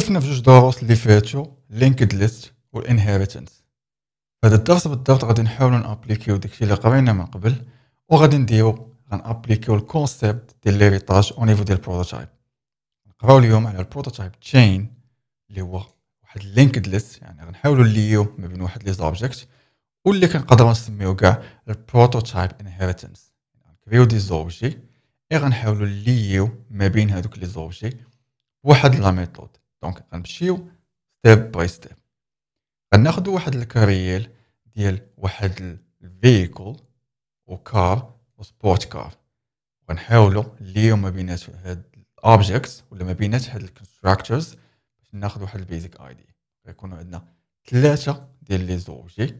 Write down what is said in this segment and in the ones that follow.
شفنا في جوج دروس اللي فاتو لينكد ليست والانهيرتنس هذا الدرس بالضبط غادي نحاولو نابليكيو داكشي اللي قرينا من قبل وغادي نديرو غنابليكيو الكونسيبت ديال ليريتاج او نيفو ديال البروتوتايب نقراو اليوم على البروتوتايب تشين اللي هو واحد لينكد ليست يعني غنحاولو نليو ما بين واحد لي زوبجيكت واللي كنقدروا نسميو كاع البروتوتايب انهيرتنس نكريو دي زوبجي اي غنحاولو نليو ما بين هادوك لي زوبجي بواحد لا ميثود دونك غنمشيو ستيب باي ستيب غناخدو واحد الكارييل ديال واحد الفيكول وكار وسبورت كار غنحاولو ليو ما بينات هاد الاوبجيكتس ولا ما بينات هاد الكونستراكتورز باش ناخد واحد البيزيك اي دي غيكونو عندنا ثلاثة ديال لي زوجي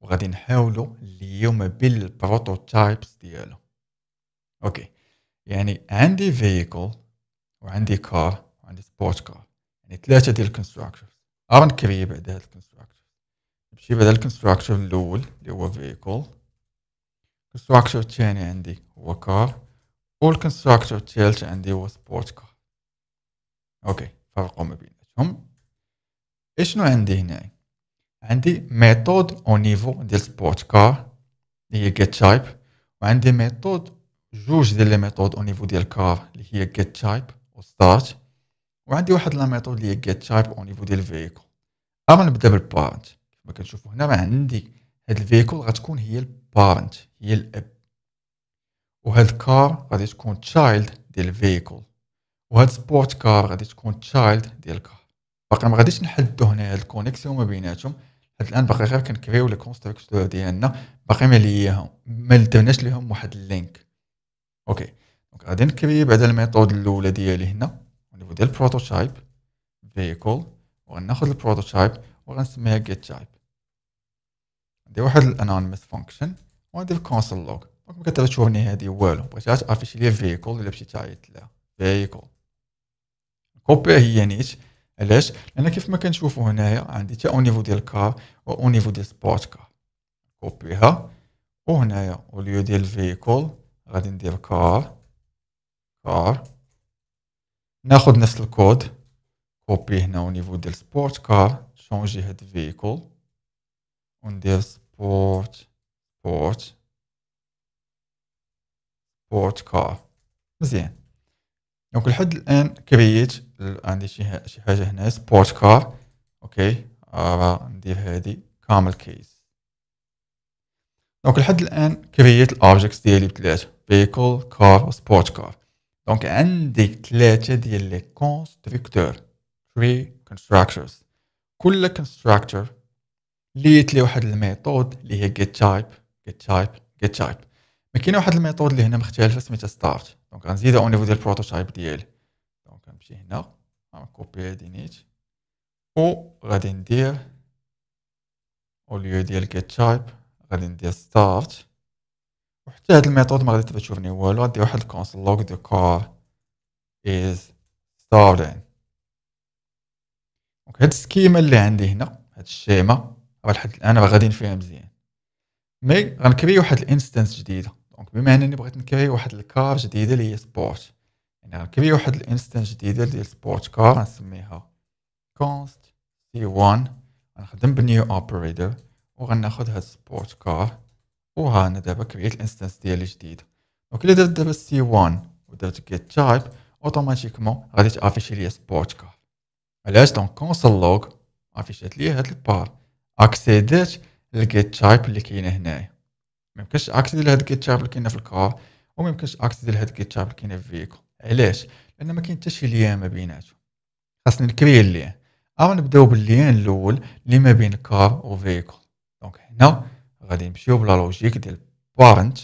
وغادي نحاولو ليو ما بين البروتوتايبس ديالو اوكي يعني عندي فيكول وعندي كار وعندي سبورت كار يعني ثلاثه ديال الكونستراكتيف ار نكري بعد هاد الكونستراكتيف نمشي بعد الكونستراكتيف الاول اللي هو فيكول الكونستراكتيف الثاني عندي هو كار والكونستراكتيف الثالث عندي هو سبورت كار اوكي فرقوا ما بيناتهم اشنو عندي هنا عندي ميثود او نيفو ديال سبورت كار اللي هي get type وعندي ميثود جوج ديال لي ميثود او نيفو ديال كار اللي هي get تايب و start وعندي واحد لا ميثود اللي هي جيت تايب او نيفو ديال الفيكول اما نبدا بالبارنت كما كنشوفوا هنا ما عندي هاد الفيكول غتكون هي البارنت هي الاب وهاد الكار غادي تكون تشايلد ديال الفيكول وهاد سبورت كار غادي تكون تشايلد ديال الكار باقي ما غاديش نحددوا هنا هاد الكونيكسيون ما بيناتهم حيت الان باقي غير كنكريو لي كونستركتور ديالنا باقي ما ليهم ما لدرناش ليهم واحد اللينك اوكي دونك غادي نكري بعدا الميثود الاولى ديالي هنا لموديل بروتوتايب vehicle وغناخد البروتوتايب وغنسميها جيت تايب عندي واحد الانونيمس فانكشن وعندي الكونسول لوغ دونك ما كتشوفني هادي والو بغيتها تافيشي ليا فيكول الا مشيت تعيط لها فيكول كوبي هي نيت علاش لان كيف ما كنشوفو هنايا عندي تا اونيفو ديال الكار و اونيفو ديال سبورت كار كوبيها وهنايا اوليو ديال فيكول غادي ندير كار كار ناخذ نفس الكود كوبي هنا و نيفو ديال سبورت كار شونجي هاد فيكول ندير سبورت سبورت سبورت كار مزيان دونك لحد الان كرييت عندي شي شي حاجه هنا سبورت كار اوكي راه ندير هادي كامل كيس دونك لحد الان كرييت الاوبجيكتس ديالي بثلاثه فيكول كار سبورت كار دونك عندك ثلاثه ديال لي كونستركتور تري كونستراكتورز كل كونستراكتور ليت لي واحد الميثود اللي هي جيت تايب جيت تايب جيت تايب ما كاين واحد الميثود اللي هنا مختلفه سميتها ستارت دونك غنزيدها اون نيفو ديال البروتوتايب ديالي دونك غنمشي هنا غنكوبي هادي نيت و غادي ندير اوليو ديال جيت تايب غادي ندير ستارت وحتى هاد الميثود ما غادي تبقى تشوفني والو غادي واحد الكونسول لوغ دو كار از ستارتين دونك هاد السكيما اللي عندي هنا هاد الشيما راه لحد الان راه غادي نفهم مزيان مي غنكري واحد الانستانس جديده دونك بما انني بغيت نكري واحد الكار جديده اللي هي سبورت يعني غنكري واحد الانستانس جديده ديال سبورت كار غنسميها كونست سي 1 غنخدم بنيو اوبريتور وغناخد هاد سبورت كار وها انا دابا كريت الانستانس ديالي جديده دونك الا درت دابا سي 1 ودرت جيت تايب اوتوماتيكمون غادي تافيشي ليا سبورت كار علاش دونك كونسول لوغ افيشات ليا هاد البار اكسيدات للجيت تايب اللي كاينه هنايا ميمكنش اكسيدي لهاد الجيت تايب اللي كاينه في الكار وميمكنش اكسيدي لهاد الجيت تايب اللي كاينه في فيكو علاش لان ما كاين حتى شي ليان ما بيناتهم خاصني نكري اللين او نبداو بالليان الاول اللي ما بين كار وفيكو دونك هنا غادي نمشيو بلا لوجيك ديال بارنت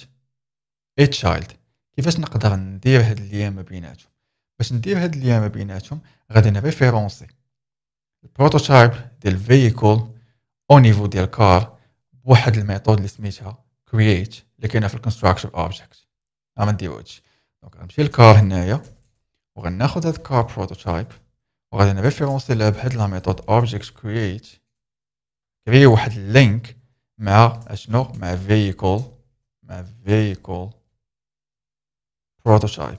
اي تشايلد كيفاش نقدر ندير هاد اللي ما بيناتهم باش ندير هاد اللي ما بيناتهم غادي نريفيرونسي البروتوتايب ديال فييكول او نيفو ديال كار بواحد الميثود اللي سميتها كرييت اللي كاينه في الكونستراكشن اوبجيكت ما نديرو دونك غنمشي للكار هنايا وغناخد هاد كار بروتوتايب وغادي نريفيرونسي لها بهاد لا ميثود اوبجيكت كرييت كري واحد اللينك مع اشنو مع فييكول مع فييكول بروتوتايب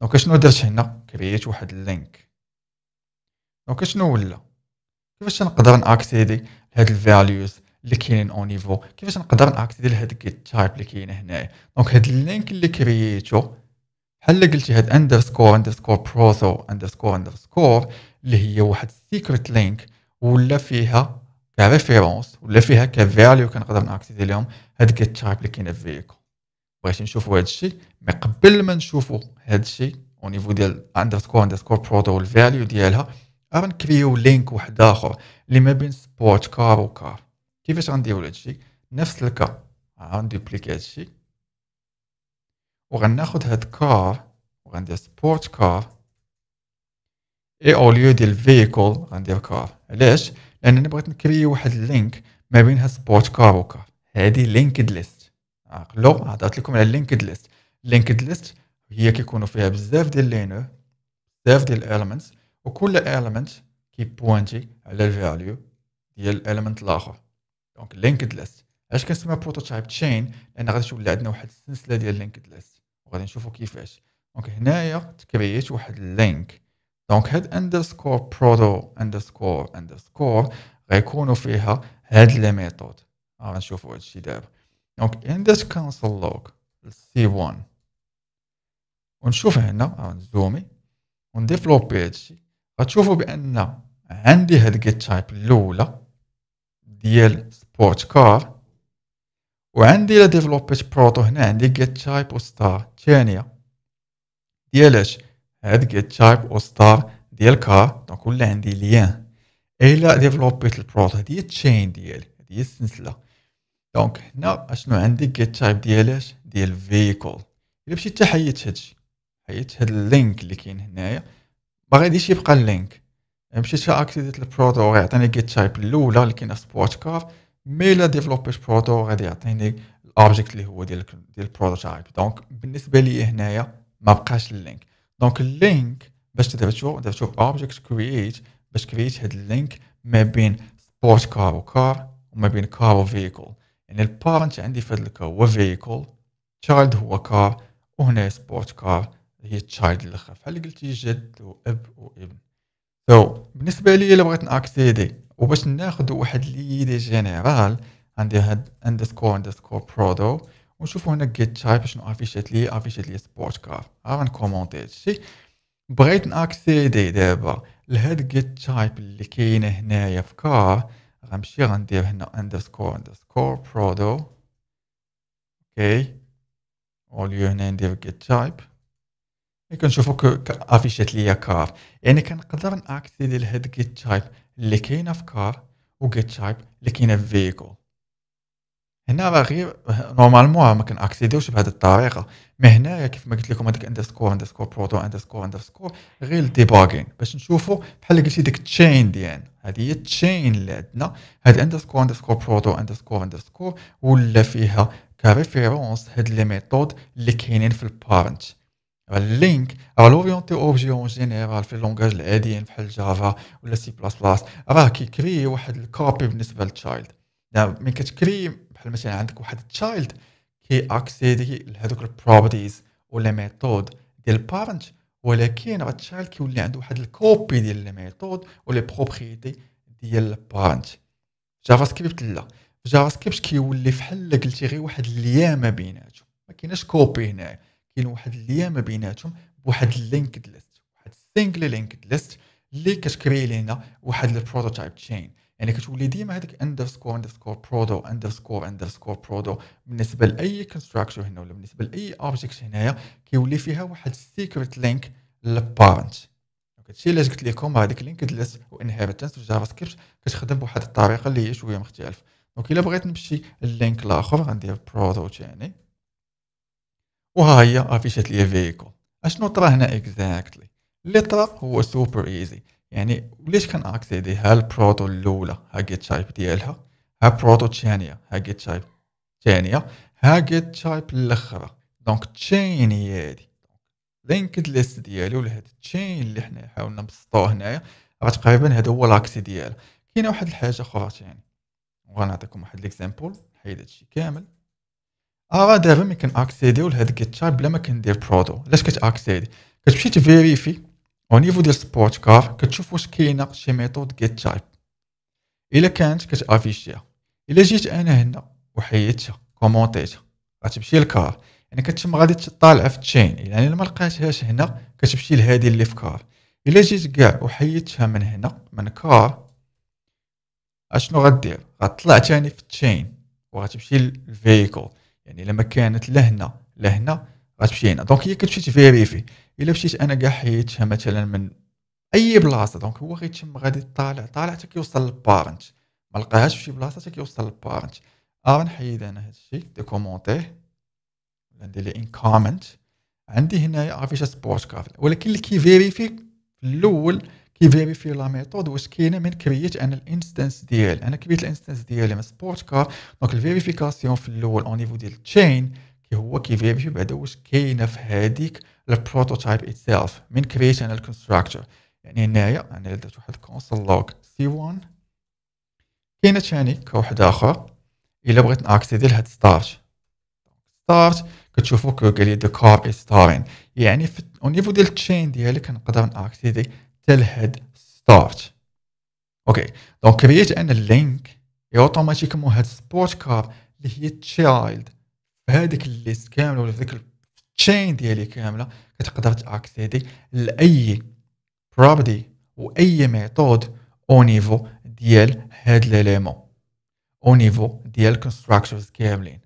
دونك اشنو درت هنا كرييت واحد اللينك دونك اشنو ولا كيفاش نقدر ناكتيدي هاد الفاليوز اللي كاينين او نيفو كيفاش نقدر ناكتيدي لهاد الجيت تايب اللي كاين هنايا دونك هاد اللينك اللي كرييتو بحال اللي قلتي هاد اندرسكور اندرسكور بروتو اندرسكور اندرسكور اللي هي واحد سيكريت لينك ولا فيها فيها ريفيرونس ولا فيها كفاليو كنقدر نعكسيتي لهم هاد كيت تايب اللي كاينه فيكم بغيتي نشوفوا هاد الشيء مي قبل ما نشوفوا هاد الشيء او نيفو ديال اندرسكور اندرسكور برودو والفاليو ديالها راه نكريو لينك واحد اخر اللي ما بين سبورت كار وكار كيفاش غنديرو هاد الشيء نفس الكا غندوبليكي هاد الشيء وغناخد هاد كار وغندير سبورت كار اي او ليو ديال فيكول غندير كار علاش لان انا بغيت نكري واحد اللينك ما بين هاد سبورت كار وكار هادي لينكد ليست عقلو هضرت لكم على لينكد ليست لينكد ليست هي كيكونوا فيها بزاف ديال لينر بزاف ديال الاليمنتس وكل اليمنت كيبوانتي على الفاليو ديال الاليمنت الاخر دونك لينكد ليست علاش كنسمى بروتوتايب تشين لان غادي تولي عندنا واحد السلسله ديال لينكد ليست وغادي نشوفوا كيفاش دونك هنايا تكريت واحد اللينك دونك هاد اندرسكور برودو اندرسكور اندرسكور غيكونوا فيها هاد لي ميثود غنشوفوا هادشي دابا دونك اندس كانسل لوك سي 1 ونشوف هنا غنزومي ونديفلوبي هادشي غتشوفوا بان عندي هاد جيت تايب الاولى ديال سبورت كار وعندي لا ديفلوبيت بروتو هنا عندي جيت تايب وستار ثانيه ديال اش هاد get او و ديال كار دونك ولا عندي ليان الا ديفلوبيت البروت هادي هي التشين ديالي هادي هي السلسله دونك هنا اشنو عندي get ديال ديالاش ديال فيكول الا مشيت حيدت هادشي حيدت هاد اللينك اللي كاين هنايا ما غاديش يبقى اللينك مشيت اكتيفيت البروت وغيعطيني جيت تايب الاولى اللي كاينه سبورت كار مي لا ديفلوبيت برودو غادي يعطيني الاوبجيكت اللي هو ديال ديال البروتوتايب دونك بالنسبه لي هنايا ما بقاش اللينك دونك اللينك باش تدير تشوف دابا تشوف اوبجيكت كرييت باش كرييت هاد اللينك ما بين سبورت كار وكار وما بين كار وفيكل يعني البارنت عندي في هاد الكار هو فيكل تشايلد هو كار وهنا سبورت كار هي تشايلد الاخر بحال قلتي جد واب وابن سو so, بالنسبه ليا الا بغيت ناكسيدي وباش ناخذ واحد ليدي جينيرال عندي هاد اندرسكور اندرسكور برودو ونشوفوا هنا جيت تايب شنو افيشات لي افيشات لي سبورت كار ها غنكومونتي هادشي بغيت ناكسيدي دابا لهاد جيت تايب اللي كاينه هنايا في كار غنمشي غندير هنا اندرسكور اندرسكور برودو اوكي اوليو هنا ندير جيت تايب كنشوفو كافيشات ليا كار يعني كنقدر ناكسيدي لهاد جيت تايب اللي كاينه في كار و جيت تايب اللي كاينه في فيكول هنا باغي نورمالمون ما كنأكسيديوش بهذه الطريقه مي هنايا كيف ما قلت لكم هذاك اندرسكور اندرسكور بروتو اندرسكور اندرسكور غير الديباغين باش نشوفوا بحال قلتي ديك التشين ديالنا هذه هي التشين اللي عندنا هاد اندرسكور اندرسكور بروتو اندرسكور اندرسكور ولا فيها كريفيرونس هاد لي ميثود اللي كاينين في البارنت اللينك راه لورينتي اوبجي اون جينيرال في اللونغاج العاديين بحال جافا ولا سي بلاس بلاس راه كيكري واحد الكوبي بالنسبه للتشايلد دابا ملي كتكري بحال مثلا عندك واحد تشايلد كي اكسيدي لهذوك البروبرتيز ولا ميثود ديال البارنت ولكن راه تشايلد كيولي عنده واحد الكوبي ديال الميثود ولي بروبريتي ديال البارنت جافا سكريبت لا جافا سكريبت كيولي فحال قلتي غير واحد ما بيناتهم ما كايناش كوبي هنا كاين واحد ما بيناتهم بواحد اللينكد ليست واحد سينجل لينكد ليست اللي كتكري لينا واحد البروتوتايب تشين يعني كتولي ديما هذيك اندرسكور اندرسكور برودو اندرسكور اندرسكور برودو بالنسبه لاي كونستراكشن هنا ولا بالنسبه لاي اوبجيكت هنايا كيولي فيها واحد السيكريت لينك للبارنت هادشي علاش قلت لكم هذيك لينكد ليست وانهيرتنس في جافا سكريبت كتخدم بواحد الطريقه اللي هي شويه مختلفه دونك الا بغيت نمشي اللينك الاخر غندير برودو ثاني وها هي افيشات لي فيكو اشنو طرا هنا اكزاكتلي اللي طرا هو سوبر ايزي يعني وليش اكسيدي ها البروتو الاولى ها جيت تايب ديالها ها بروتو الثانيه ها جيت تايب الثانيه ها جيت تايب الاخرى دونك تشين هي هادي لينكد ليست ديالي ولا هاد التشين اللي حنا حاولنا نبسطوه هنايا راه تقريبا هذا هو لاكسي ديالها كاينه واحد الحاجه اخرى ثاني وغنعطيكم واحد ليكزامبل نحيد هادشي كامل ارا آه، دابا ملي كناكسيديو لهاد جيت تايب بلا ما كندير برودو علاش كتاكسيدي كتمشي تفيريفي او نيفو ديال سبورت كار كتشوف واش كاينه شي ميثود جيت تايب الا كانت كتافيشيها الا جيت انا هنا وحيدتها كومونتيتها غتمشي لكار يعني كتم غادي تطالع في التشين يعني ما لقيتهاش هنا كتمشي لهادي اللي في كار الا جيت كاع وحيدتها من هنا من كار اشنو غدير غطلع تاني في التشين وغتمشي للفيكل يعني الا ما كانت لهنا لهنا غتمشي هنا دونك هي كتمشي تفيريفي الا مشيت انا كاع حيدتها مثلا من اي بلاصه دونك هو غيتم غادي طالع طالع حتى كيوصل للبارنت ما لقاهاش فشي بلاصه حتى كيوصل للبارنت اه نحيد انا هادشي ديكومونتيه ولا ندير لي ان كومنت عندي هنايا افيشا سبورت كافل ولكن اللي كيفيريفي في الاول كيفيريفي لا ميثود واش كاينه من كرييت انا الانستانس ديالي انا كبيت الانستانس ديالي من سبورت كار دونك الفيريفيكاسيون في الاول اونيفو ديال التشين كي هو كيفيريفي بعدا واش كاينه في هذيك البروتوتايب اتسيلف من كريشن الكونستراكتور يعني هنايا انا درت واحد كونسول لوك سي 1 كاينه ثاني كواحد اخر الا بغيت ناكسيدي لهاد ستارت ستارت كتشوفو كو قال لي ذا كار از ستارين يعني في او نيفو ديال التشين ديالك نقدر ناكسيدي حتى لهاد ستارت اوكي دونك كرييت انا اللينك اي اوتوماتيكمون هاد سبورت كار اللي هي تشايلد بهذيك الليست كامله ولا ذاك التشين ديالي كامله كتقدر تاكسيدي لاي بروبرتي واي ميثود او نيفو ديال هاد ليليمون او نيفو ديال كونستراكتورز كاملين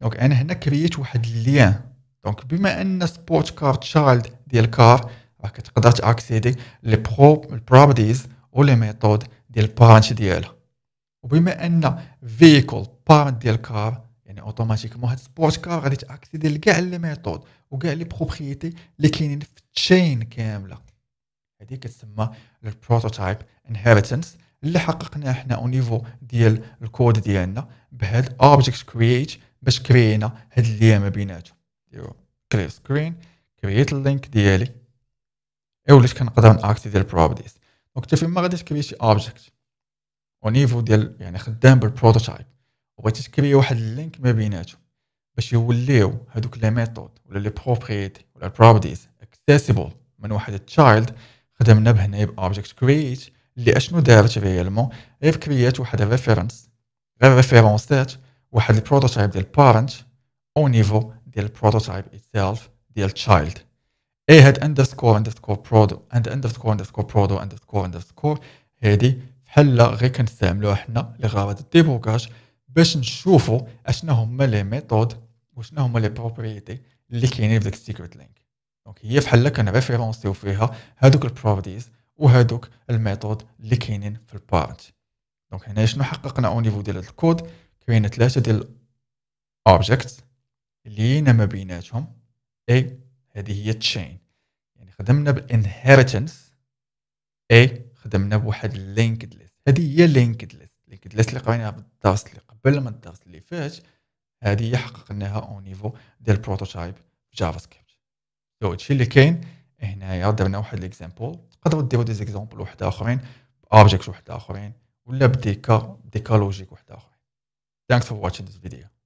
دونك انا هنا كريت واحد ليان دونك بما ان سبورت كار تشايلد ديال كار راه كتقدر تاكسيدي لي بروبرتيز و لي ميثود ديال بارانت ديالها وبما ان فيكول بارانت ديال كار يعني اوتوماتيكمون هاد سبورت كار غادي تاكسيدي لكاع لي ميثود وكاع لي بروبريتي اللي كاينين في التشين كامله هادي كتسمى البروتوتايب انهيرتنس اللي حققناه حنا او نيفو ديال الكود ديالنا بهاد اوبجيكت كرييت باش كرينا هاد اللي ما بيناتهم ديرو كري سكرين كرييت اللينك ديالي اي وليت كنقدر ديال البروبرتيز دونك حتى فين ما غادي شي اوبجيكت او نيفو ديال يعني خدام بالبروتوتايب بغيتي تكري واحد اللينك ما بيناتهم باش يوليو هذوك لي ميثود ولا لي بروبريتي ولا البروبرتيز اكسيسيبل من واحد التشايلد خدمنا بهنا باوبجيكت كرييت اللي اشنو دارت ريالمون غير كرييت واحد الريفيرنس غير ريفيرونسات واحد البروتوتايب ديال بارنت او نيفو ديال البروتوتايب اتسيلف ديال تشايلد اي هاد اندرسكور اندرسكور برودو اند اندرسكور اندرسكور برودو اندرسكور اندرسكور هادي بحال غير كنستعملوها حنا لغرض الديبوكاج باش نشوفوا اشنا هما لي ميثود وشنا هما لي بروبريتي اللي كاينين في ذاك السيكريت لينك دونك هي بحال كنريفيرونسيو فيها هادوك البروبرتيز وهادوك الميثود اللي كاينين في البارت دونك هنا شنو حققنا او نيفو ديال الكود كاين ثلاثه ديال اللي لينا ما بيناتهم اي هذه هي تشين يعني خدمنا بالانهيرتنس اي خدمنا بواحد لينكد ليست هذه هي لينكد ليست لينكد ليست اللي قريناها بالدرس اللي قبل ما الدرس اللي فات هذه حققناها او نيفو ديال بروتوتايب جافا سكريبت دو هادشي اللي كاين هنايا درنا واحد ليكزامبل تقدروا ديروا دي زيكزامبل واحد اخرين اوبجيكت واحد اخرين ولا بديكا ديكا لوجيك واحد اخرين ثانكس فور واتشينغ ذيس فيديو